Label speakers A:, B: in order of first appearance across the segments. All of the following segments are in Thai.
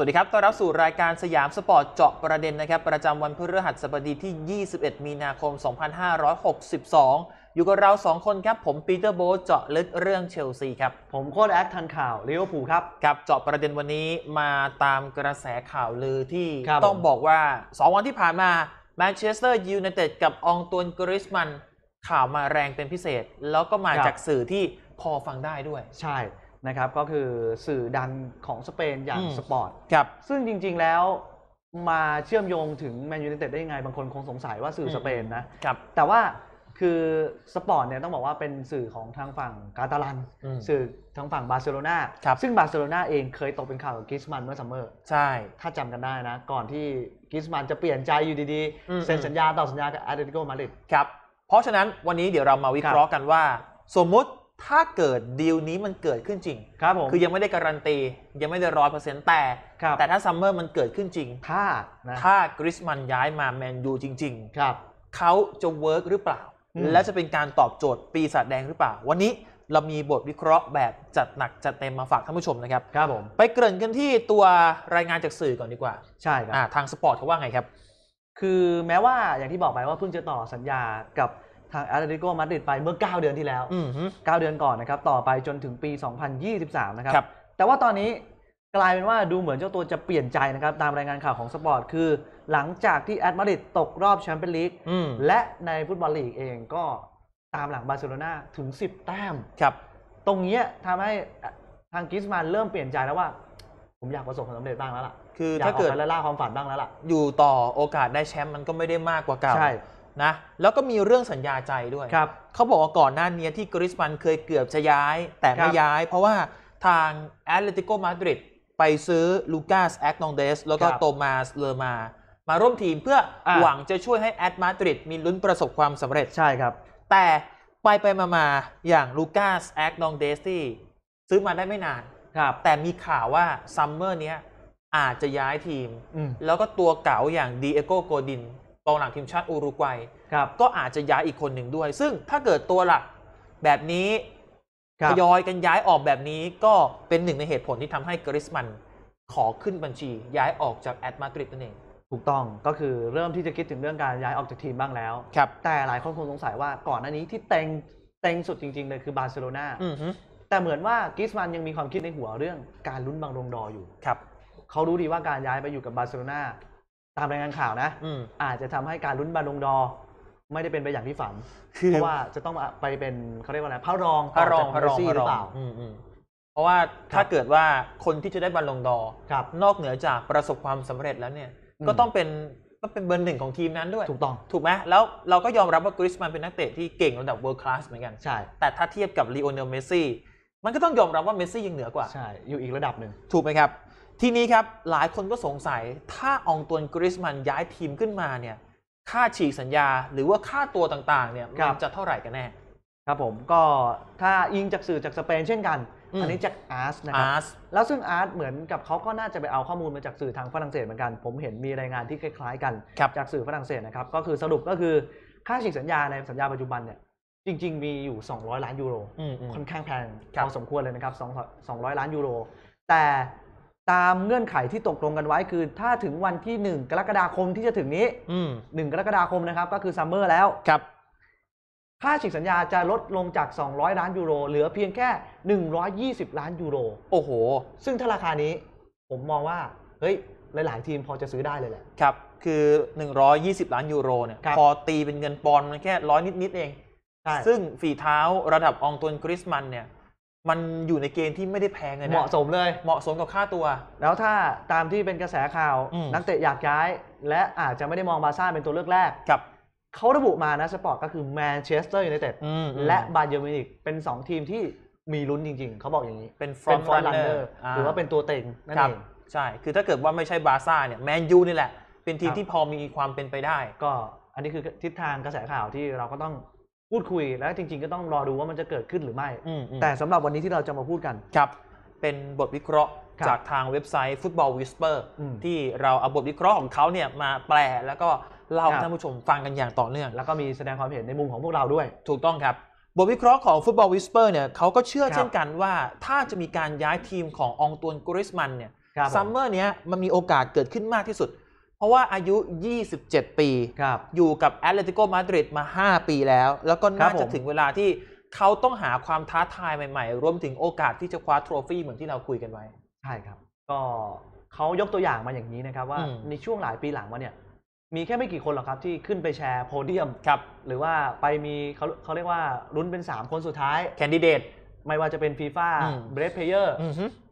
A: สวัสดีครับ ต้อนรับสู่รายการสยามสปอร์ตเจาะประเด็นนะครับ ประจำวันพฤหัสบดีที่ 21 มีนาคม 2562 อยู่กับเรา 2 คนครับ ผมปีเตอร์โบเจาะลึกเรื่องเชลซีครับ ผมโค้ดแอคทันข่าวล้ยวผูครับ กับเจาะประเด็นวันนี้มาตามกระแสข่าวลือที่ ต้องบอกว่า 2 วันที่ผ่านมาแมนเชสเตอร์ยูไนเต็ดกับองตวนกริสมัน ข่าวมาแรงเป็นพิเศษ แล้วก็มาจากสื่อที่พอฟังได้ด้ว
B: ย ใช่นะครับก็คือสื่อดังของสเปนอย่างสปอร์ตครับซึ่งจริงๆแล้วมาเชื่อมโยงถึงแมนยูนนเต็ดได้ยังไง บางคนคงสงสัยว่าสื่อสเปนนะครับแต่ว่าคือสปอร์ตเนี่ยต้องบอกว่าเป็นสื่อของทางฝั่งกาตาลันสื่อทางฝั่งบาร์เซโลนาครับซึ่งบาร์เซโลนาเองเคยตกเป็นข่าวกับกิสมันเมื่อซัมเมอร์ ใช่ถ้าจำกันได้นะ ก่อนที่กิสมันจะเปลี่ยนใจอยู่ดีๆ เซ็นสัญญาต่อสัญญากับาร์เดติโกมาดริดครับเพราะฉะนั้นวันนี้เดี๋ยวเรามาวิเคราะห์กันว่า
A: สมมุติถ้าเกิดดีลนี้มันเกิดขึ้นจริง ครับผม คือยังไม่ได้การันตี ยังไม่ได้ร้อยเปอร์เซ็นต์แต่ครับแต่ถ้าซัมเมอร์มันเกิดขึ้นจริง ถ้านะถ้ากริสมันย้ายมาแมนยูจริงๆ ครับ เขาจะเวิร์กหรือเปล่า และจะเป็นการตอบโจทย์ปีศาจแดงหรือเปล่า วันนี้เรามีบทวิเคราะห์แบบจัดหนักจัดเต็มมาฝากท่านผู้ชมนะครับ ครับผม ไปเกริ่นกันที่ตัวรายงานจากสื่อก่อนดี
B: กว่า ใช่ครับทางสปอร์ตเขาว่าไงครับ คือแม้ว่าอย่างที่บอกไปว่าเพิ่งจะต่อสัญญากับทางแอตเลติโกมาดริดไปเมื่อ 9 เดือนที่แล้ว 9 เดือนก่อนนะครับ ต่อไปจนถึงปี 2023 นะครับแต่ว่าตอนนี้กลายเป็นว่าดูเหมือนเจ้าตัวจะเปลี่ยนใจนะครับ ตามรายงานข่าวของสปอร์ตคือ หลังจากที่แอตมาดริดตกรอบแชมเปี้ยนลีกและในฟุตบอลลีกเองก็ตามหลังบาร์เซโลนาถึง 10 แต้มครับ ตรงนี้ทำให้ทางกิสมานเริ่มเปลี่ยนใจแล้วว่า ผมอยากประสบความสำเร็จบ้างแล้วล่ะคือถ้าเกิดล
A: ่าความฝันบ้างแล้วล่ะอยู่ต่อโอกาสได้แชมป์มันก็ไม่ได้มากกว่าเก่าใช่นะแล้วก็มีเรื่องสัญญาใจด้วยครับเขาบอกว่าก่อนหน้านี้ที่กริสมันเคยเกือบจะย้ายแต่ไม่ย้ายเพราะว่าทางแอตเลติโกมาดริดไปซื้อลูคาสแอคนองเดสแล้วก็โตมาสเลอมามาร่วมทีมเพื่ออหวังจะช่วยให้แอตมาดริดมีลุ้นประสบความสำเร็จใช่ครับ แต่ไปไปมามาอย่างลูคาสแอคนองเดสที่ซื้อมาได้ไม่นานครับแต่มีข่าวว่าซัมเมอร์นี้อาจจะย้ายทีม แล้วก็ตัวเก่าอย่างดีเอโกโกดินกองหลังทีมชาติอุรุกวัยก็อาจจะย้ายอีกคนหนึ่งด้วย ซึ่งถ้าเกิดตัวหลักแบบนี้ทยอยกันย้ายออกแบบนี้ก็เป็นหนึ่งในเหตุผลที่ทำให้กริสมันขอขึ้นบัญชีย้ายออก
B: จากแอตมาดริดนั่นเอง ถูกต้องก็คือเริ่มที่จะคิดถึงเรื่องการย้ายออกจากทีมบ้างแล้วแต่หลายคนคงสงสัยว่าก่อนหน้านี้ที่เต็งเต็งสุดจริงๆเลยคือบาร์เซโลนาแต่เหมือนว่ากิสมันยังมีความคิดในหัวเรื่องการลุ้นบางรงดออยู่ครับเขารู้ดีว่าการย้ายไปอยู่กับบาร์เซโลนาตามรายงานข่าวนะอือาจจะทำให้การลุ้นบาลงดอร์ไม่ได้เป็นไปอย่างที่ฝันคือเพราะว่าจะต้องไปเป็นเขาเรียกว่าอะไรพระรองพระรองพระรองหรือเปล่าอืม
A: อืมเพราะว่าถ้าเกิดว่าคนที่จะได้บอลงดอร์ครับนอกเหนือจากประสบความสำเร็จแล้วเนี่ยก็ต้องเป็นก็เป็นเบอร์หนึ่งของทีมนั้นด้วย ถูกต้อง ถูกไหมแล้วเราก็ยอมรับว่ากริสมันเป็นนักเตะที่เก่งระดับเวิร์คคลาสเหมือนกันใช่แต่ถ้าเทียบกับลีโอเนลเมสซี่มันก็ต้องยอมรับว่าเมสซี่ยังเหนือกว่าใช่อยู่อีกระดับหนึ่งถูกไหมครับทีนี้ครับหลายคนก็สงสัยถ้าอองตวนกริสมันย้ายทีมขึ้นมาเนี่ยค่าฉีกสัญญาหรือว่าค่าตั
B: วต่างๆเนี่ยมันจะเท่าไหร่กันแน่ครับผมก็ถ้าอิงจากสื่อจากสเปนเช่นกัน อันนี้จากอาร์สนะครับแล้วซึ่งอาร์สเหมือนกับเขาก็น่าจะไปเอาข้อมูลมาจากสื่อทางฝรั่งเศสเหมือนกัน ผมเห็นมีรายงานที่คล้ายๆกันจากสื่อฝรั่งเศสนะครับก็คือสรุปก็คือค่าฉีกสัญญาในสัญญาปัจจุบันเนี่ยจริง ๆมีอยู่ 200 ล้านยูโรค่อนข้างแพงพอสมควรเลยนะครับ200 ล้านยูโร แต่ตามเงื่อนไขที่ตกลงกันไว้คือถ้าถึงวันที่ 1 กรกฎาคมที่จะถึงนี้นึ่1กรกฎาคมนะครับ ก็คือซัมเมอร์แล้วครับค่าฉีกสัญญาจะลดลงจาก 200 ล้านยูโร เหลือเพียงแค่ 120 ล้านยูโร โอ้โห ซึ่งถ้าราคานี้ ผมมองว่า เฮ้ย หลายๆ ทีมพอจะซื้อได้เลยแหละครับ คือ 120 ล้านยูโรเนี่ยพอตีเป็นเงินปอนด์มั
A: นแค่ร้อยนิดๆเองซึ่งฝีเท้าระดับองตวนกริสมันเนี่ยมัน
B: อยู่ในเกณฑ์ที่ไม่ได้แพงเลยนะเหมาะสมเลย เหมาะสมกับค่าตัว แล้วถ้าตามที่เป็นกระแสข่าว นักเตะอยากย้าย และอาจจะไม่ได้มองบาร์ซ่าเป็นตัวเลือกแรกกับเขาระบุมานะสปอร์ตก็คือแมนเชสเตอร์ยูไนเต็ด และบาเยอร์มินิกเป็น2ทีมที่มีลุ้นจริงๆ เขาบอกอย่างนี้ เป็นฟรนฟอนต์ลันเนอร์ หรือว่าเป็นตัวเต็ง นั่นเอง ใช่ คือถ้าเกิดว่าไม่ใช่บาร์ซ่าเนี่ย แมนยูนี่แหละ เป็นทีมที่พอมีความเป็นไปได้ ก็ อันนี้คือทิศทางกระแสข่าวที่เราก็ต้องพูดคุยและจริงๆก็ต้องรอดูว่ามันจะเกิดขึ้นหรือไม่ แต่สำหรับวันนี้ที่เราจะมาพูดกันครับเป็นบทวิเคราะห์จากทางเว็บไซต์ Football Whisper อร์ที่
A: เราเอาบทวิเคราะห์ของเขาเนี่ยมาแปลแล้วก็เล่าให้ท่านผู้ชมฟังกันอย่างต่อเนื่อง แล้วก็มีแสดงความเห็นในมุมของพวกเราด้วย ถูกต้องครับ บทวิเคราะห์ของฟุตบอลวิสเปอร์เนี่ยเขาก็เชื่อเช่นกันว่าถ้าจะมีการย้ายทีมขององตวนกริสมันเนี่ยซัมเมอร์เนี้ยมันมีโอกาสเกิดขึ้นมากที่สุดเพราะว่าอายุ 27 ปีครับอยู่กับแอตเลติโกมาดริดมา 5 ปีแล้ว แล้วก็น่าจะถึงเวลาที่เขาต้องหาความท้าทายใหม่ๆ รวมถึงโอ
B: กาสที่จะคว้าทรฟี่เหมือนที่เราคุยกันไว้ ใช่ครับ ก็เขายกตัวอย่างมาอย่างนี้นะครับว่าในช่วงหลายปีหลังมาเนี่ย มีแค่ไม่กี่คนหรอกครับที่ขึ้นไปแชร์โพเดียมครับหรือว่าไปมีเขาเขาเรียกว่ารุ่นเป็น 3 คนสุดท้าย แคนดิเดตไม่ว่าจะเป็นฟีฟ่าเบรดเพเยอร์อ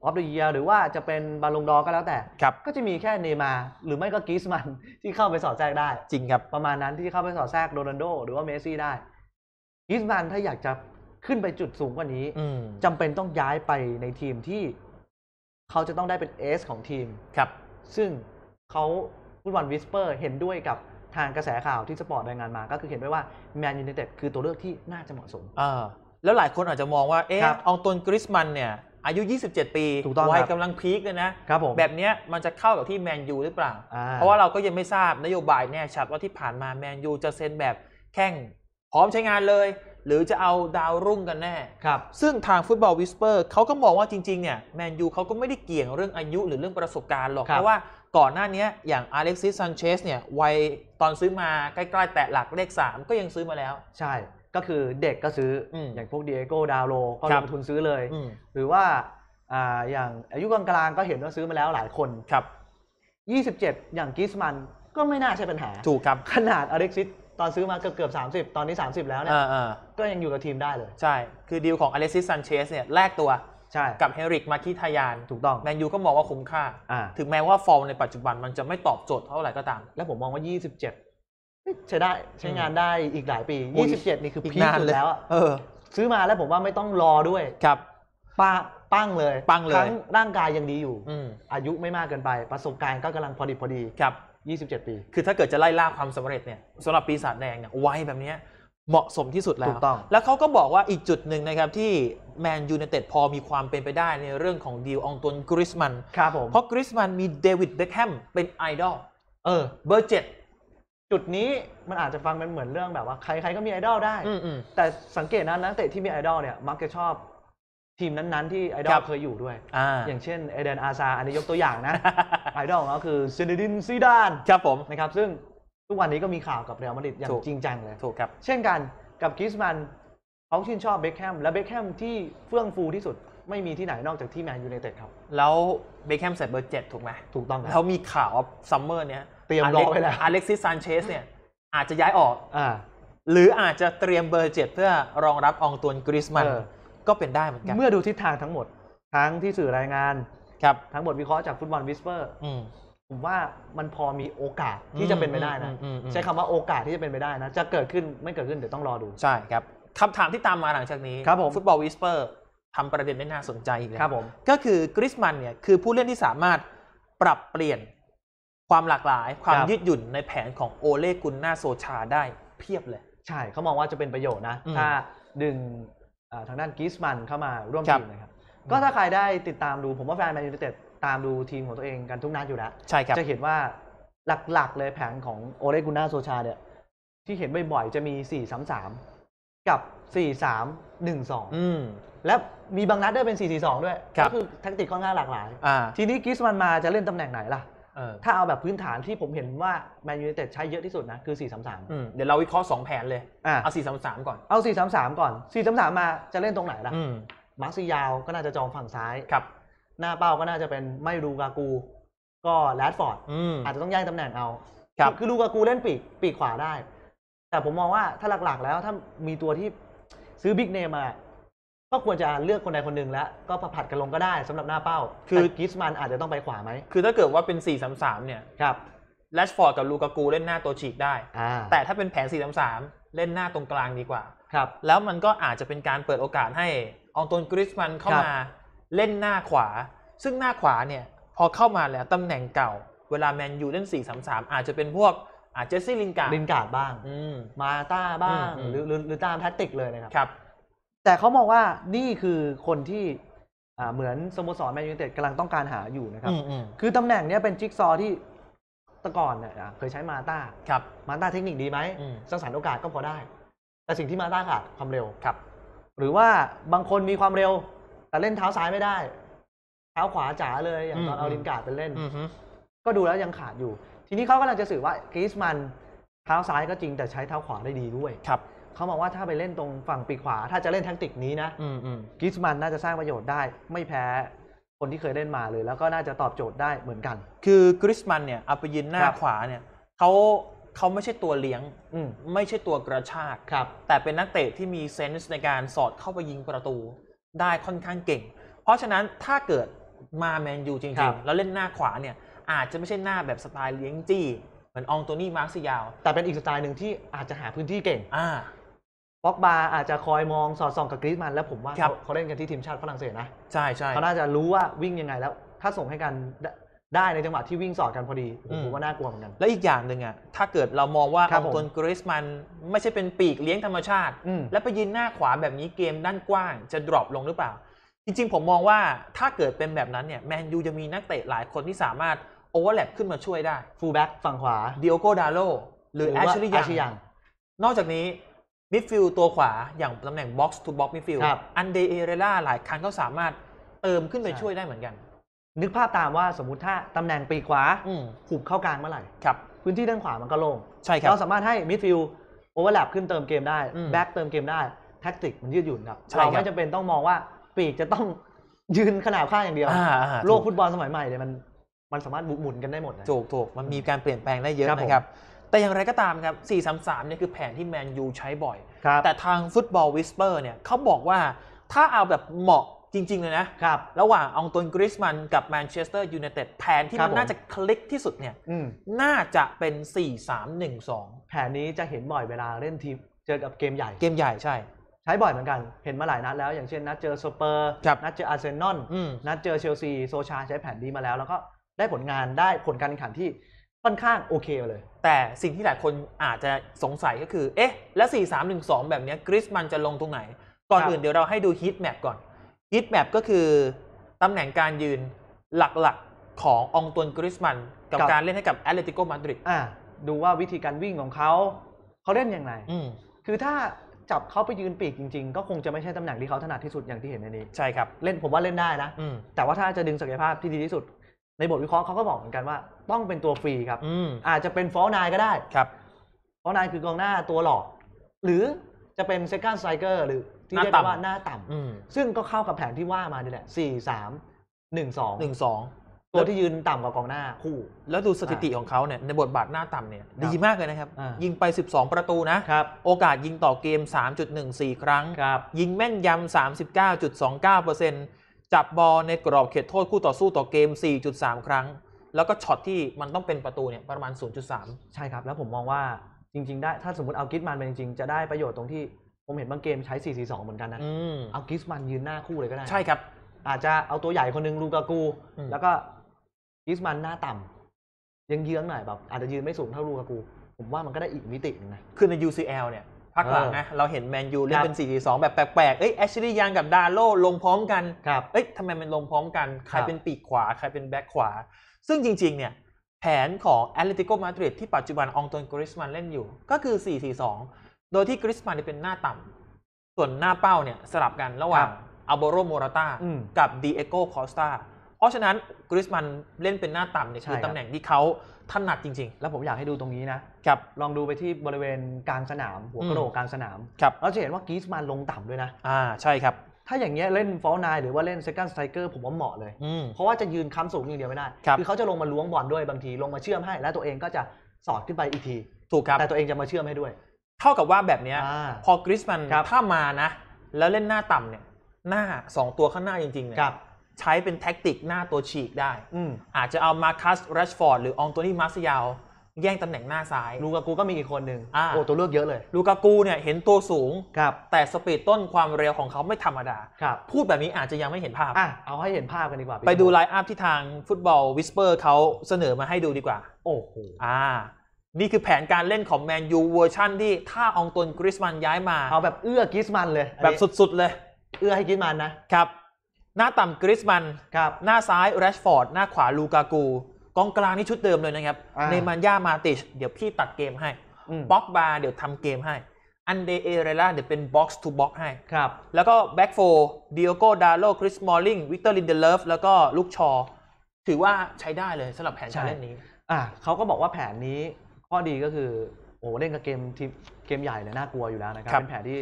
B: อฟเดอะเยียร์หรือว่าจะเป็นบาลงดอก็แล้วแต่ ก็จะมีแค่เนมา หรือไม่ก็กิสมันที่เข้าไปสอดแทรกได้ จริงครับประมาณนั้นที่เข้าไปสอดแทรกโรนัลโด หรือว่าเมสซี่ได้กิสมันถ้าอยากจะขึ้นไปจุดสูงกว่านี้จำเป็นต้องย้ายไปในทีมที่เขาจะต้องได้เป็นเอสของทีม ครับ ซึ่งเขาฟุตบอลวิสเปอร์เห็นด้วยกับทางกระแสข่าวที่สปอร์ตรายงานมา ก็คือเห็นไว้ว่าแมนยูไนเต็ดคือตัวเลือกที่น่าจะเหมาะสมแล้วหลายคนอาจจะมองว่าเอ๊ะองตนกริสมั
A: นเนี่ยอายุ 27 ปีวัยกำลังพีคเลยนะบแบบนี้มันจะเข้ากับที่แมนยูหรือเปล่า เพราะว่าเราก็ยังไม่ทราบนโยบายแน่ชัดว่าที่ผ่านมาแมนยูจะเซ็นแบบแข่งพร้อมใช้งานเลย หรือจะเอาดาวรุ่งกันแน่ครับซึ่งทางฟุตบอลวิสเปอร์เขาก็มองว่าจริง ๆเนี่ยแมนยูเขาก็ไม่ได้เกี่ยงเรื่องอายุหรือเรื่องประสบการณ์หรอกเพราะว่าก่อนหน้านี้อย่างอเล็กซิสซันเชสเนี่ยวัยตอนซื้อมาใกล้ ๆ แตะหลักเลข 3 ก็ยังซื้อ
B: มาแล้วใช่ก็คือเด็กก็ซื้อ อย่างพวกเดเอโก้ดาวโลก็ลงทุนซื้อเลย หรือว่าอย่างอายุกลางๆก็เห็นว่าซื้อมาแล้วหลายคนครับ 27 อย่างกิสมันก็ไม่น่าใช่ปัญหาถูกครับขนาดอเล็กซิสตอนซื้อมาเกือบเกือบสาตอนนี้ 30 แล้วเนี่ยก็ยังอยู่กับทีมได้เลย ใช่ คือดีลของอเล็กซิสซันเชสเนี่ยแลกตัว
A: ใช่กับเฮริกมาคิทายานถูกต้องแมนยูก็มองว่าคุ้มค่า ถึงแม้ว่าฟอร์มในปัจจุบันมั
B: นจะไม่ตอบโจทย์เท่าไหร่ก็ตามและผมมองว่า 27ใช้ได้ใช้งานได้อีกหลายปี 27 นี่คือพีคสุดแล้วเออ ซื้อมาแล้วผมว่าไม่ต้องรอด้วยครับป้าปั้งเลย ปั้งเลยทั้งร่างกายยังดีอยู่อายุไม่มากเกินไป ประสบการณ์ก็กำลังพอดีพอดีครับ 27 ปีคือถ้าเกิดจะไล่ล่าความสำเร็จเนี่ยสำหรับปีศาจแดงเนี่ยไว้แบบนี้
A: เหมาะสมที่สุดแล้วถูกต้องแล้วเขาก็บอกว่าอีกจุดหนึ่งนะครับที่แมนยูเนเต็ดพอมีความเป็นไปได้ในเรื่องของดีลองตวนกริสมันครับผมเพราะกริสมันมีเดวิดเบคแฮมเป็น
B: ไอดอลเออเบอร์เจ็ดจุดนี้มันอาจจะฟังเป็นเหมือนเรื่องแบบว่า ใครๆก็มีไอดอลได้แต่สังเกตนะนักเตะที่มีไอดอลเนี่ยมักจะชอบทีมนั้นๆที่ไอดอลเคยอยู่ด้วยออย่างเช่นเอเดนอาซาอันนี้ยกตัวอย่างนะไอดอลของเขาคือเซนดินซีดานครับผมนะครับซึ่งทุกวันนี้ก็มีข่าวกับเรอัลมาดริดอย่างจริงจังเลยถูกครับ เช่นกันกับกิสมันเขาชื่นชอบเบคแฮมและเบคแฮมที่เฟื่องฟูที่สุดไม่มีที่ไหนนอกจากที่แมนยูไนเต็ดครับ แล้วเบคแฮมใส่เบอร์เจ็ดถูกไหมถูกต้องแล้วมีข่าว
A: ซัมเมอร์เนี้ยเตรียมรอไปแล้วอเล็กซิสซานเชสเนี่ยอาจจะย้ายออกอหรืออาจจะเตรียมเบอร์เจ็ดเพื่อรองรับองตวนกริสมันก็เป็นได้เหมือนกัน เมื่อดูทิศทางทั้
B: งหมด ทั้งที่สื่อรายงานครับทั้งหมดวิเคราะห์จากฟุตบอลวิสเปอร์ผมว่ามันพอมีโอกาสที่จะเป็นไปได้นะใช้คำว่าโอกาสที่จะเป็นไปได้นะจะเกิดขึ้นไม่เกิ
A: ดขึ้นเดี๋ยวต้องรอดูใช่ครับคำถามที่ตามมาหลังจากนี้ครับผมฟุตบอลวิสเปอร์ทำประเด็นได้น่าสนใจอีกเลยครับผมก็คือกริสมันเนี่ยคือผู้เล่นที่สามารถปรับเปลี่ยน
B: ความหลากหลายความยืดหยุ่นในแผนของโอเลกุนนาโซชา ได้เพียบเลย ใช่เขามองว่าจะเป็นประโยชน์นะ ถ้าดึงทางด้านกิสมันเข้ามาร่วมทีมนะครับก็ถ้าใครได้ติดตามดู ผมว่าแฟนแมนยูไนเต็ดตามดูทีมของตัวเองกันทุกนัดอยู่แล้วใช่ครับจะเห็นว่าหลักๆ เลยแผนของโอเลกุนนาโซชาเนี่ย ที่เห็นบ่อยๆ จะมี 4 3 3 กับ 4 3 1 2และมีบางนัดได้เป็น 4 4 2ด้วยก็คือแท็กติกค่อนข้างหลากหลายทีนี้กิสมันมาจะเล่นตำแหน่งไหนล่ะถ้าเอาแบบพื้นฐานที่ผมเห็นว่าแมนยูเต็ดใช้เยอะที่สุดนะ คือ 433 เดี๋ยวเราวิเคราะห์2แผนเลย เอา 433 ก่อนเอา 433 ก่อน 433 มาจะเล่นตรงไหนล่ะมาร์ซิยาวก็น่าจะจองฝั่งซ้ายครับ หน้าเป้าก็น่าจะเป็นไม่รูกากู ก็แรดฟอร์ด อาจจะต้องย้ายตำแหน่งเอาครับคือรูกากูเล่นปีกปีกขวาได้ แต่ผมมองว่าถ้าหลักๆ แล้วถ้ามีตัวที่ซื้อบิ๊กเนมมาก็ควรจะเลือกคนใดคนหนึ่งแล้ว ก็ผัดกันลงก็ได้สำหรับหน้าเป้าคือกิสมันอาจจะต้องไปขวาไหมคือถ้าเกิดว่าเป็น 4 3 3เนี่ย
A: ครับแรชฟอร์ดกับลูกากูเล่นหน้าตัวฉีกได้ แต่ถ้าเป็นแผน 4 3 3 เล่นหน้าตรงกลางดีกว่าครับ แล้วมันก็อาจจะเป็นการเปิดโอกาสให้ อองตนกริสมันเข้ามาเล่นหน้าขวา ซึ่งหน้าขวาเนี่ย พอเข้ามาแล้วตำแหน่งเก่า เวลาแมนยูเล่น 4 3 3อาจจะเป็นพวกอาจจะซีลินการ์ดลินการ์ดบ้างมมาต้าบ้างหรือ
B: หรือตามแท็กติกเลยนะครับครับแต่เขามองว่านี่คือคนที่เหมือนสโมสรแมนยูเต็ดกำลังต้องการหาอยู่นะครับคือตำแหน่งนี้เป็นจิ๊กซอที่ตะก่อนเคยใช้มาตาครับ มาตาเทคนิคดีไหมสร้างสรรค์โอกาสก็พอได้ แต่สิ่งที่มาตาขาดความเร็วครับ หรือว่าบางคนมีความเร็ว แต่เล่นเท้าซ้ายไม่ได้ เท้าขวาจ๋าเลยอย่างตอนเอาลินการ์ดไปเล่นก็ดูแล้วยังขาดอยู่ ทีนี้เขากำลังจะสื่อว่ากรีสมันเท้าซ้ายก็จริงแต่ใช้เท้าขวาได้ดีด้วยครับเขามองว่าถ้าไปเล่นตรงฝั่งปีกขวาถ้าจะเล่นแท็กติกนี้นะกิสมันน่าจะสร้างประโยชน์ได้ไม่แพ้คนที่เคยเล่นมาเลยแล้วก็น่าจะตอบโจทย์ได้เหมือนกัน คือกริสมันเนี่ย
A: เอาไปยินหน้าขวาเนี่ยเขาเขาไม่ใช่ตัวเลี้ยงไม่ใช่ตัวกระชากแต่เป็นนักเตะที่มีเซนส์ในการสอดเข้าไปยิงประตูได้ค่อนข้างเก่ง เพราะฉะนั้นถ้าเกิดมาแมนยูจริงๆแล้วเล่นหน้าขวาเนี่ยอาจจะไม่ใช่หน้าแบบส
B: ไตล์เลี้ยงจี้เหมือนองตัวนี่มาร์ซิยาวแต่เป็นอีกสไตล์หนึ่งที่อาจจะหาพื้นที่เก่ง็อกบาอาจจะคอยมองสอดส่องกับกรีซมันแล้วผมว่า เขาเล่นกันที่ทีมชาติฝรั่งเศสนะใช่ใช่เขาน่าจะรู้ว่าวิ่งยังไงแล้วถ้าส่งให้กันได้ ในจังหวะที่วิ่งสอดกันพอดี ผมว่าน่ากลัวเหมือนกันและอีกอย่างหนึ่งอ่ะถ้าเกิดเรามองว่าตัองกริสมัน ไม่ใช่เป็นปีก
A: เลี้ยงธรรมชาติ แล้วไปยืนหน้าขวาแบบนี้เกมด้านกว้าง จะดรอปลงหรือเปล่า จริง ๆผมมองว่าถ้าเกิดเป็นแบบนั้นเนี่ยแมนยูจะมีนักเตะหลายคนที่สามารถโอเวอร์แลปขึ้นมาช่วยได้ฟูลแบ็กฝั่งขวาดิโอโกดาโลหรือแอชลียังนอกจากนี้มิดฟิลตัวขวาอย่างตำแหน่งบ็อกซ์ทูบ็อกซ์มิดฟิลด์อันเดเอเรล่าหลายครั้งก็สามารถ
B: เติมขึ้นไปช่วยได้เหมือนกัน นึกภาพตามว่าสมมติถ้าตำแหน่งปีกขวาขูมบเข้ากลางเมื่อไหร่ครับพื้นที่ด้านขวามันก็โล่งใช่ครับเราสามารถให้มิดฟิลโอเวอร์แลปขึ้นเติมเกมได้ แบ็กเติมเกมได้ แท็กติกมันยืดหยุ่นครับรเราไม่จำเป็นต้องมองว่าปีกจะต้องยืนขนาบข้างอย่างเดียวโลกฟุตบอลสมัยใหม่เนี่ยมันมันสามารถบุกหมุนกันได้หมดนะถูกถู
A: กมันมีการเปลี่ยนแปลงได้เยอะครับนะครับแต่อย่างไรก็ตามครับ 4-3-3 เนี่ยคือแผนที่แมนยูใช้บ่อย แต่ทางฟุตบอลวิสเปอร์เนี่ยเขาบอกว่า ถ้าเอาแบบเหมาะจริง ๆเลยนะครับระหว่างอองตวนกริสมันกับแมนเชสเตอร์ยูไนเต็ดแผนที่มันน่าจะคลิกที่สุดเนี่ย
B: น่าจะเป็น 4-3-1-2 แผนนี้จะเห็นบ่อยเวลาเล่นทีมเจอกับเกมใหญ่ เกมใหญ่ใช่ ใช้บ่อยเหมือนกัน เห็นมาหลายนัดแล้วอย่างเช่น นัดเจอสเปอร์นัดเจออาร์เซนอลนัดเจอเชลซีโซชา ใช้แผนดีมาแล้ว แล้วก็ได้ผลงานได้ผลการแข่งขันที่ค่อนข้างโอเคเลย แต่สิ่งที่หลายคนอาจจะสงสัยก็คือเอ๊ะ แล้ว 4 3
A: 1 2 แบบนี้กริสมันจะลงตรงไหน ก่อนอื่นเดี๋ยวเราให้ดูฮิตแมปก่อนฮิตแมปก็คือ ตำแหน่งการยืนหลักๆขององตวนกริสมันกับการเล่นให้
B: กับแอตเลติโกมาดริดดูว่าวิธีการวิ่งของเขา เขาเล่นอย่างไรคือถ้าจับเขาไปยืนปีกจริงๆ ก็คงจะไม่ใช่ตำแหน่งที่เขาถนัดที่สุดอย่างที่เห็นในนี้ ใช่ครับเล่นผมว่าเล่นได้นะแต่ว่าถ้าจะดึงศักยภาพที่ดีที่สุดในบทวิเคราะห์เขาก็บอกเหมือนกันว่า ต้องเป็นตัวฟรีครับออาจจะเป็นฟอลนายก็ได้ครับฟอลนายคือกองหน้าตัวหลอกหรือจะเป็นเซคันด์ไซเกอร์หรือ ที่เรียกว่าหน้าต่ำอืซึ่งก็เข้ากับแผนที่ว่ามานี่แหละสี่สามหนึ่งสองหนึ่งสองตัวที่ยืนต่ำกว่ากองหน้าคู่แล้วดูสถิต
A: ิของเขาเนี่ยในบทบาทหน้าต่ำเนี่ย ดีมากเลยนะครับ ยิงไป 12 ประตูนะครับโอกาสยิงต่อเกม3.14ครั้งครับยิงแม่นยำ39.29%เปอร์เซ็นต์จับบอลในกรอบเขตโทษคู่ต่อสู้ต่อเกม 4.3 ครั้ง แล้วก็ช็อตที่มันต้องเป็นป
B: ระตูเนี่ย ประมาณ 0.3 ใช่ครับ แล้วผมมองว่าจริง ๆ ได้ ถ้าสมมติเอากิสมันไปจริงๆจะได้ประโยชน์ตรงที่ผมเห็นบางเกมใช้ 4-4-2 เหมือนกันนะ เอากิสมันยืนหน้าคู่เลยก็ได้ ใช่ครับ อาจจะเอาตัวใหญ่คนนึงลูกากู แล้วก็กิสมันหน้าต่ำ ยังเยื้องหน่อยแบบ อาจจะยืนไม่สูงเท่าลูกากู ผมว่ามันก็ได้อีกมิตินึงนะ คือใน UCL เนี่ยพักหลังนะ
A: เราเห็นแมนยูเล่นเป็น4 2 แบบแปลกๆ เอ้ยแอชลีย์ยังกับดาโลลงพร้อมกัน เอ้ยทำไมมันลงพร้อมกัน ใครเป็นปีกขวาใครเป็นแบ็คขวา ซึ่งจริงๆเนี่ยแผนของแอตเลติโกมาดริดที่ปัจจุบันองตนกริสมันเล่นอยู่ ก็คือ 4-4-2 โดยที่กริสมันเป็นหน้าต่ำส่วนหน้าเป้าเนี่ยสลับกันระหว่างอัลโบโรโมราตากับดีเอโกคอสตาเพราะฉะนั้นกริสมันเล่นเป็นหน้าต่ำเนี่ยคือตำแหน่งที่เขา
B: ถนัดจริงๆ แล้วผมอยากให้ดูตรงนี้นะ ครับ ลองดูไปที่บริเวณกลางสนาม หัวกระโหลกกลางสนามครับเราจะเห็นว่ากริสมันลงต่ำด้วยนะอ่าใช่ครับ ถ้าอย่างเงี้ยเล่นฟอลนายหรือว่าเล่นเซคันด์สไตรเกอร์ผมว่าเหมาะเลย เพราะว่าจะยืนค้ำสูงอย่างเดียวไม่ได้ คือเขาจะลงมาล้วงบอลด้วยบางทีลงมาเชื่อมให้ แล้วตัวเองก็จะสอดขึ้นไปอีกทีถูกครับแต่ตัวเองจะมาเชื่อมให้ด้วย เท่ากับว่าแบบนี้
A: พอกริสมันถ้ามานะแล้วเล่นหน้าต่ำเนี่ยหน้างตัวข้างหน้าจริงๆเนี่ยใช้เป็นแท็กติกหน้าตัวฉีกได้ อือาจจะเอามาคัสรัชฟอร์ดหรืออองตัวนี้มาร์เซีแย่งตำแหน่งหน้าซ้าย ลูกากูก็มีอีกคนหนึ่งอาโอ้ตัวเลือกเยอะเลย ลูกากูเนี่ย เห็นตัวสูง ครับ แต่สปีดต้นความเร็วของเขาไม่ธรรมดา ครับ พูดแบบนี้อาจจะยังไม่เห็นภาพอ่ะ
B: เอาให้เห็นภาพกันดีกว่า ไปดูไ
A: ลน์อัพที่ทางฟุตบอลวิสเปอร์เขาเสนอมาให้ดูดีกว่า โอ้โหอ่านี่คือแผนการเล่นของแมนยูเวอร์ชั่นที่ถ้าอองตวนกริสมัน ย้ายมาเอาแบบเอื้อกิสมันเลย แบบสุด ๆ เลย เอื้อให้กิสมันนะครับหน้าต่ำกริสมันครับหน้าซ้ายแรชฟอร์ดหน้าขวาลูกากูกองกลางนี่ชุดเดิมเลยนะครับเนมานย่ามาติชเดี๋ยวพี่ตัดเกมให้บ็อกบาเดี๋ยวทำเกมให้อันเดเอเรล่าเดี๋ยวเป็นบ็อกซ์ทูบ็อกให้ครับแล้วก็แบ็กโฟร์ดิโอโกดาโลคริสมอลลิง
B: วิกเตอร์ลินเดเลฟแล้วก็ลูกชอ ถือว่าใช้ได้เลยสำหรับแผนชการเล่นนี้อ่ะเขาก็บอกว่าแผนนี้ข้อดีก็คือโอ้เล่นกับเกมทีมเกมใหญ่เนี่ยน่ากลัวอยู่แล้วนะครับรบเป็นแผนที่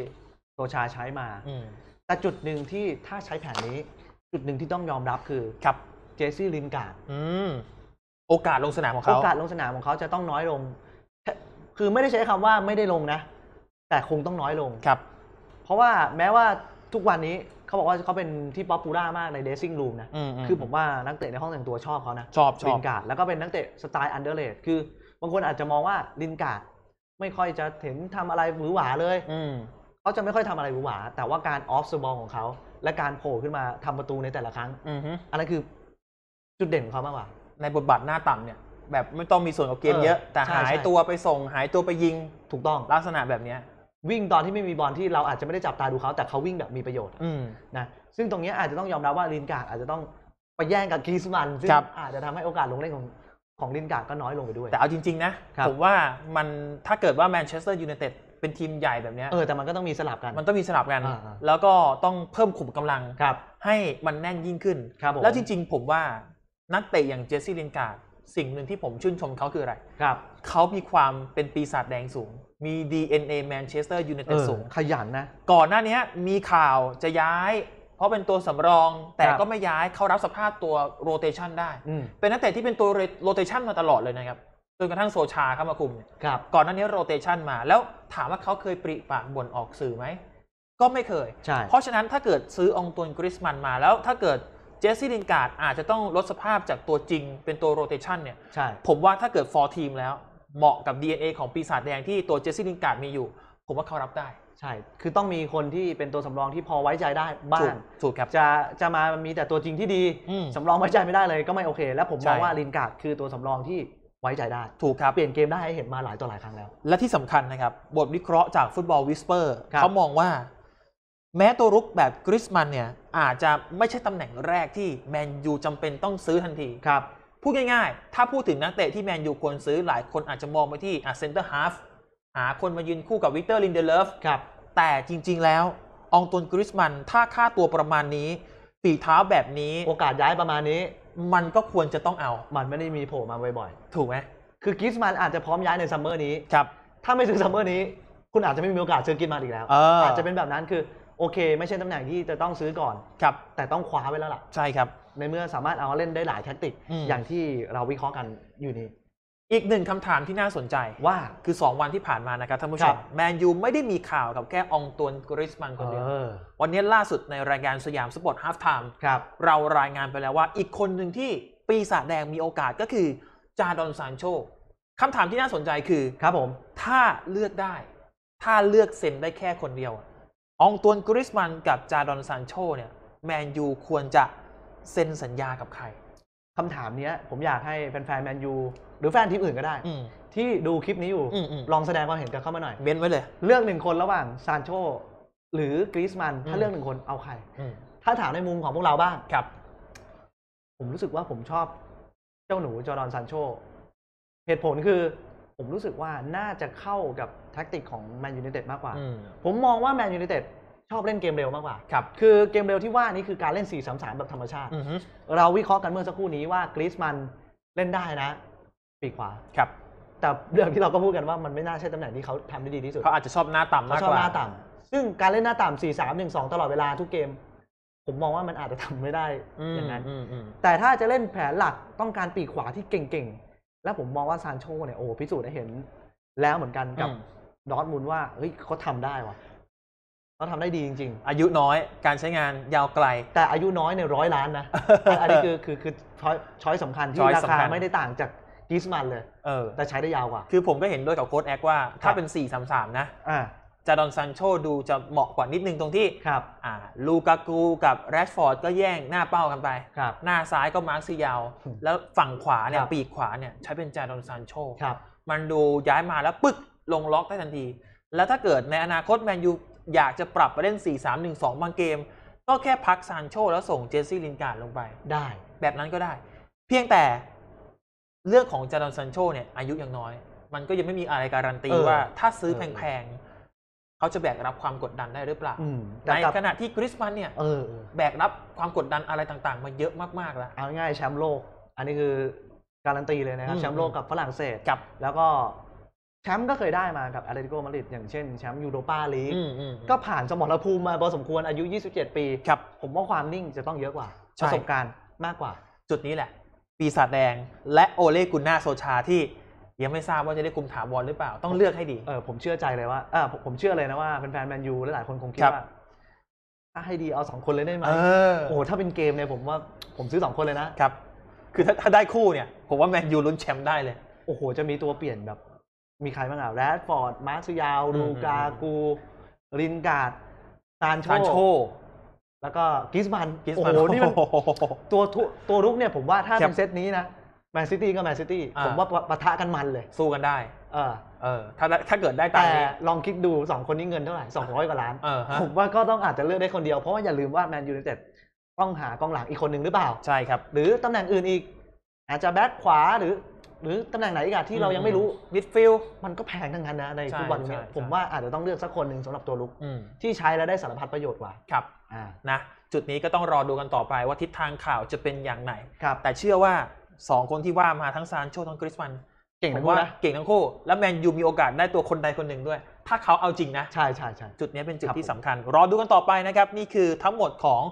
B: โตชาใช้มาอมแต่จุดหนึ่งที่ถ้าใช้แผนนี้จุดหนึ่งที่ต้องยอมรับคือครับเจสซี่ลินการ์ดโอกาสลงสนามของเขาโอกาสลงสนามของเขาจะต้องน้อยลง คือไม่ได้ใช้คำว่าไม่ได้ลงนะ แต่คงต้องน้อยลงครับ เพราะว่าแม้ว่าทุกวันนี้เขาบอกว่าเขาเป็นที่ป๊อปปูล่ามากในเดซิ่งรูมนะคือผมว่านักเตะในห้องแต่งตัวชอบเขานะชอบชอบลินการ์ดแล้วก็เป็นนักเตะสไตล์อันเดอร์เลดคือบางคนอาจจะมองว่าลินการ์ดไม่ค่อยจะเห็นทำอะไรหวือหวาเลยเขาจะไม่ค่อยทำอะไรหวือหวาแต่ว่าการออฟสบอลของเขาและการโผล่ขึ้นมาทำประตูในแต่ละครั้ง อืออันนั้นคือจุดเด่นของเขามากกว่า ในบทบาทหน้าต่ำเนี่ย แบบไม่ต้องมีส่วนกับเกมเยอะ แต่หายตัวไปส่ง หายตัวไปยิง ถูกต้องลักษณะแบบเนี้ย วิ่งตอนที่ไม่มีบอลที่เราอาจจะไม่ได้จับตาดูเขา แต่เขาวิ่งแบบมีประโยชน์นะ ซึ่งตรงนี้อาจจะต้องยอมรับว่าลินการ์ดอาจจะต้องไปแย่งกับกีซมันซึ่งอาจจะทำให้โอกาสลงเล่นของของลินการ์ดก็น้อยล
A: งไปด้วย แต่เอาจริง ๆ นะผมว่ามันถ้าเกิดว่าแมนเชสเตอร์ยูไนเต็ดเป็นทีมใหญ่แบบนี้เออแต่มันก็ต้องมีสลับกัน มันต้องมีสลับกัน แล้วก็ต้องเพิ่มขุมกำลังครับ ให้มันแน่นยิ่งขึ้นครับ แล้วจริงๆ ผมว่านักเตะอย่างเจสซี่ลินการ์ดสิ่งหนึ่งที่ผมชื่นชมเขาคืออะไรครับเขามีความเป็นปีศาจแดงสูง มี DNA m มนเชสเตอร์ยูไนเต็ดสูงขยันนะ ก่อนหน้านี้มีข่าวจะย้าย เพราะเป็นตัวสำรองแต่ก็ไม่ย้ายเขารับสภาพตัวโรเตชันได้เป็นนักเตะที่เป็นตัวโรเตชันมาตลอดเลยนะครับจนกระทั่งโซชาเข้ามาคุมครับก่อนหน้านี้โรเตชันมาแล้วถามว่าเขาเคยปริปากบ่นออกสื่อไหมก็ไม่เคยใช่เพราะฉะนั้นถ้าเกิดซื้อองตวนกริสมันมาแล้วถ้าเกิดเจสซี่ลินการ์ดอาจจะต้องลดสภาพจากตัวจริงเป็นตัวโรเตชันเนี่ยใช่ผมว่าถ้าเกิดฟอร์ทีมแล้วเหมาะกับ DNA ของปีศาจแดงที่ตัวเจสซี่ลินการ์ดมีอยู่ ผมว่าเขารับได้
B: ใช่ คือต้องมีคนที่เป็นตัวสำรองที่พอไว้ใจได้บ้างถูกครับจะจะมามีแต่ตัวจริงที่ดีสำรองไว้ใจไม่ได้เลยก็ไม่โอเค และผมมองว่าลินการ์ดคือตัวสำรองที่ไว้ใจได้ ถูกครับ เปลี่ยนเกมได้ให้เห็นมาหลายต่อหลายครั้งแล้ว และที่สำคัญนะครับ บทวิเคราะห์จากฟุตบอลวิสเปอ
A: ร์เขามองว่า แม้ตัวรุกแบบกริสมันเนี่ย อาจจะไม่ใช่ตำแหน่งแรกที่แมนยูจำเป็นต้องซื้อทันทีครับ พูดง่ายๆ ถ้าพูดถึงนักเตะที่แมนยูควรซื้อหลายคนอาจจะมองไปที่เซนเตอร์ฮาฟหาคนมายืนคู่กับวิกเตอร์ลินเดเลฟครับแต่จริงๆ แล้วองตนกริสมันถ้าค่าตัวประมาณนี้ฝีเท้าแบบ
B: นี้โอกาสย้ายประมาณนี้มันก็ควรจะต้องเอา มันไม่ได้มีโผล่มาบ่อยๆ ถูกไหม คือกิสมันอาจจะพร้อมย้ายในซัมเมอร์นี้ ครับ ถ้าไม่ถึงซัมเมอร์นี้ คุณอาจจะไม่มีโอกาสซื้อกิสมันอีกแล้วออาจจะเป็นแบบนั้น คือโอเค ไม่ใช่ตำแหน่งที่จะต้องซื้อก่อน ครับ แต่ต้องคว้าไว้แล้วล่ะ ใช่ครับ ในเมื่อสามารถเอาเล่นได้หลายแท็กติกออย่างที่เราวิเคราะห์กันอยู่นี้
A: อีกหนึ่งคำถามที่น่าสนใจว่าคือ 2 วันที่ผ่านมานะครับท่านผู้ชมแมนยูไม่ได้มีข่าวกับแค่องตวนกริสมันคนเดียววันนี้ล่าสุดในรายการสยามสปอร์ตฮาฟไทม์เรารายงานไปแล้วว่าอีกคนหนึ่งที่ปีศาจแดงมีโอกาสก็คือจาดอนซานโชคำถามที่น่าสนใจคือครับผม ถ้าเลือกได้ ถ้าเลือกเซ็นได้แค่คนเดียวองตวนกริสมันกับจาดอนซานโชเนี่ยแมนยูควรจะ
B: เซ็นสัญญากับใครคำถามเนี้ยผมอยากให้แฟนนแมนยู หรือแฟนทีมอื่นก็ได้ที่ดูคลิปนี้อยู่ ลองแสดงความเห็นกันเข้ามาหน่อย เบ้นไว้เลยเรื่องหนึ่งคนระหว่างซานโชหรือกรีซมัน ถ้าเรื่องหนึ่งคนเอาใครถ้าถามในมุมของพวกเราบ้างครับ ผมรู้สึกว่าผมชอบเจ้าหนูจอร์ดอนซานโชเหตุผลคือผมรู้สึกว่าน่าจะเข้ากับแท็กติกของแมนยู i นเต็ดมากกว่า ผมมองว่าแมนยู i นเต็ดชอบเล่นเกมเร็วมากกว่าครับคือเกมเร็วที่ว่านี้คือการเล่น 4 3 3 แบบธรรมชาติเราวิเคราะห์กันเมื่อสักครู่นี้ว่ากรีซมันเล่นได้นะ ปีขวาครับ แต่เรื่องที่เราก็พูดกันว่ามันไม่น่าใช่ตำแหน่งที่เขาทำได้ดีที่สุด เขาอาจจะชอบหน้าต่ำมากกว่าชอบหน้าต่ำซึ่งการเล่นหน้าต่ำ 4 3 1 2 ตลอดเวลาทุกเกม ผมมองว่ามันอาจจะทำไม่ได้อย่างนั้นแต่ถ้าจะเล่นแผนหลักต้องการปีขวาที่เก่งๆและผมมองว่าซานโชเนี่ยโอ้พิสูจน์ได้เห็น แล้วเหมือนกันกับดอทมุนว่าเฮ้ยเขาทาได้ว่ะเขาทำได้ดีจริงๆ อายุน้อยการใช้งานยาวไกล แต่อายุน้อยในร้อยล้านนะ อันนี้คือคือคือช้อยช้อยสำคัญที่ราคาไม่ได้ต่างจากกิสมันเลย
A: เออ แต่ใช้ได้ยาวกว่า คือผมก็เห็นด้วยกับโค้ดแอคว่าถ้าเป็น 4 3 3 นะอ่าจาดอนซันโชดูจะเหมาะกว่านิดนึงตรงที่ ครับอ่าลูกากูกับแรชฟอร์ดก็แย่งหน้าเป้ากันไป ครับ หน้าซ้ายก็มาร์คซียาว แล้วฝั่งขวาเนี่ยปีกขวาเนี่ยใช้เป็นจาดอนซันโชครับ มันดูย้ายมาแล้วปึ๊กลงล็อกได้ทันที แล้วถ้าเกิดในอนาคตแมนยูอยากจะปรับไปเล่น 4 3 1 2 บางเกม ก็แค่พักซานโชแล้วส่งเจสซี่ลินการ์ดลงไป ได้ แบบนั้นก็ได้ เพียงแต่เรื่องของจาร์ดซานโชเนี่ย อายุยังน้อย มันก็ยังไม่มีอะไรการันตีว่า ถ้าซื้อแพงๆ เขาจะแบกรับความกดดันได้หรือเปล่า ในขณะที่คริสมัน เนี่ยแบกรับความกดดันอะไรต
B: ่างๆมาเยอะมากๆแล้วเอาง่ายแชมป์โลก อันนี้คือการันตีเลยนะครับแชมป์โลกกับฝรั่งเศสับแล้วก็แชมป์ก็เคยได้มากับแอตเลติโกมาดริดอย่างเช่นแชมป์ยูโรปาลีกก็ผ่านสมรภูมิมาพอสมควรอายุ 27 ปีครับผมว่าความนิ่งจะต้องเยอะกว่า ประสบกา
A: รณ์มากกว่า จุดนี้แหละ ปีศาจแดง และโอเลกุนนาโซชาที่
B: ยังไม่ทราบว่าจะได้กลุ่มถาวรหรือเปล่า ต้องเลือกให้ดีเออผมเชื่อใจเลยว่าเออผมเชื่อเลยนะว่าแฟนแมนยูหลายคนคงคิดว่าถ้าให้ดีเอาสองคนเลยได้ไหมโอ้โหถ้าเป็นเกมเนี่ยผมว่าผมซื้อสองคนเลยนะครับ คือถ้าได้คู่เนี่ย ผมว่าแมนยูลุ้นแชมป์ได้เลยโอ้โห จะมีตัวเปลี่ยนแบบมีใครบ้างอ่ะแรดฟอร์ด มาร์ชยาวลูกากู รินกาดซานโชแล้วก็กิสมันกิสมันโอ้โหนี่มันตัวตัวรุกเนี่ย ผมว่าถ้าเป็นเซตนี้นะแมนซิตี้ก็แมนซิตี้ผมว่าปะทะกันมันเลยสู้กันได้ เออเออ ถ้าถ้าเกิดได้ตามนี้ ลองคิดดู 2 คนนี้เงินเท่าไหร่ 200 กว่าล้าน ผมว่าก็ต้องอาจจะเลือกได้คนเดียวเพราะว่าอย่าลืมว่าแมนยูไนเต็ดต้องหากองหลังอีกคนหนึ่งหรือเปล่าใช่ครับ หรือตำแหน่งอื่นอีก อาจจะแบ็คขวาหรือหรือตำแหน่งไหนอีกอะที่เรายังไม่รู้มิดฟิลมันก็แพงทั้งนั้นนะในฟุตบอลเนี้ยผมว่าอาจจะต้องเลือกสักคนหนึ่งสำหรับตัวลุกที่ใช้แล้วได้สารพัดประโยชน์กว่าครับ
A: อ่านะจุดนี้ก็ต้องรอดูกันต่อไปว่าทิศทางข่าวจะเป็นอย่างไหนครับแต่เชื่อว่า 2 คนที่ว่ามาทั้งซานโชทั้งกริสมัน เก่งทั้มงคู่ว่านะเก่งทั้งคู่ แล้วแมนยูมีโอกาสได้ตัวคนใดคนหนึ่งด้วย ถ้าเขาเอาจริงนะใช่ใช่ใช่จุดนี้เป็นจุดที่สํสำคัญ รอดูกันต่อไปนะครับนี่คือทั้งหมดของ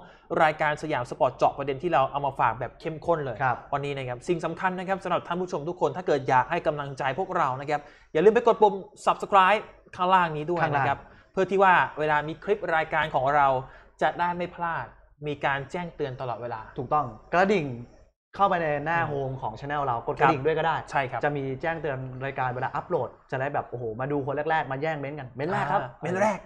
A: รายการสยามสปอร์ตเจาะประเด็นที่เราเอามาฝากแบบเข้มข้นเลย วันนี้นะครับ สิ่งสำคัญนะครับสำหรับท่านผู้ชมทุกคนถ้าเกิดอยากให้กำลังใจพวกเรานะครับ อย่าลืมไปกดปุ่ม subscribe ข้างล่างนี้ด้วยนะครับ เพื่อที่ว่าเวลามีคลิปรายการของเรา จะได้ไม่พลาด มีการแจ้งเตือนตลอดเวลา
B: ถูกต้องกระดิ่งเข้าไปในหน้าโฮมของช anel เรากดกระดิ่งด้วยก็ได้ใช่ครับจะมีแจ้งเตือนรายการเวลาอัปโหลด จะได้แบบโอ้โหมาดูคนแรก ๆ มาแย่งเม้นกันเม้นแรกครับเม้นแรก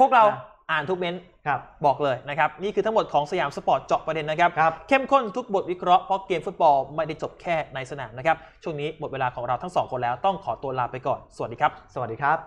A: พวกเราอ่านทุกเม้นครับบอกเลยนะครับ นี่คือทั้งหมดของสยามสปอร์ตเจาะประเด็นนะครับรบเข้มข้นทุกบทวิเคราะห์เพราะเกมฟุตบอลไม่ได้จบแค่ในสนามนะครับ ช่วงนี้หมดเวลาของเราทั้งสองคนแล้วต้องขอตัวลาไปก่อนสวัสดีครับ สวัสดีครับ